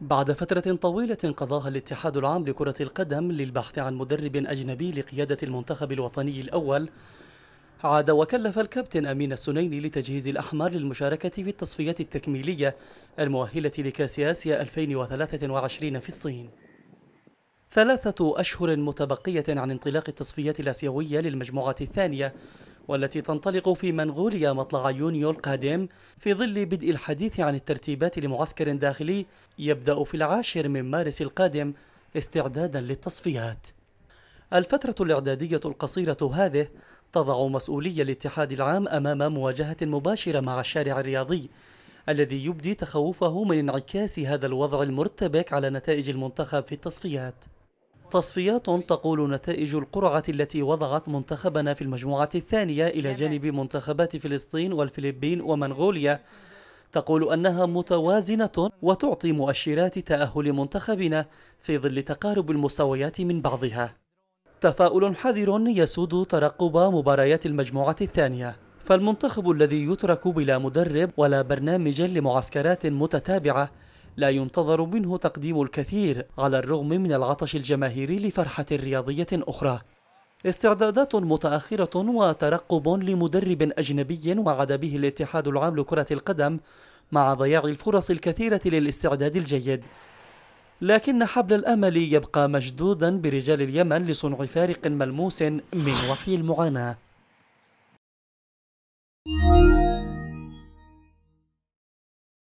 بعد فترة طويلة قضاها الاتحاد العام لكرة القدم للبحث عن مدرب أجنبي لقيادة المنتخب الوطني الأول عاد وكلف الكابتن أمين السنيني لتجهيز الأحمر للمشاركة في التصفيات التكميلية المؤهلة لكأس آسيا 2023 في الصين ثلاثة أشهر متبقية عن انطلاق التصفيات الآسيوية للمجموعة الثانية والتي تنطلق في منغوليا مطلع يونيو القادم في ظل بدء الحديث عن الترتيبات لمعسكر داخلي يبدأ في العاشر من مارس القادم استعدادا للتصفيات الفترة الإعدادية القصيرة هذه تضع مسؤولي الاتحاد العام أمام مواجهة مباشرة مع الشارع الرياضي الذي يبدي تخوفه من انعكاس هذا الوضع المرتبك على نتائج المنتخب في التصفيات تصفيات تقول نتائج القرعة التي وضعت منتخبنا في المجموعة الثانية إلى جانب منتخبات فلسطين والفلبين ومنغوليا تقول أنها متوازنة وتعطي مؤشرات تأهل منتخبنا في ظل تقارب المستويات من بعضها تفاؤل حذر يسود ترقب مباريات المجموعة الثانية فالمنتخب الذي يترك بلا مدرب ولا برنامج لمعسكرات متتابعة لا ينتظر منه تقديم الكثير على الرغم من العطش الجماهيري لفرحة رياضية أخرى استعدادات متأخرة وترقب لمدرب أجنبي وعد به الاتحاد العام لكرة القدم مع ضياع الفرص الكثيرة للاستعداد الجيد لكن حبل الأمل يبقى مشدودا برجال اليمن لصنع فارق ملموس من وحي المعاناة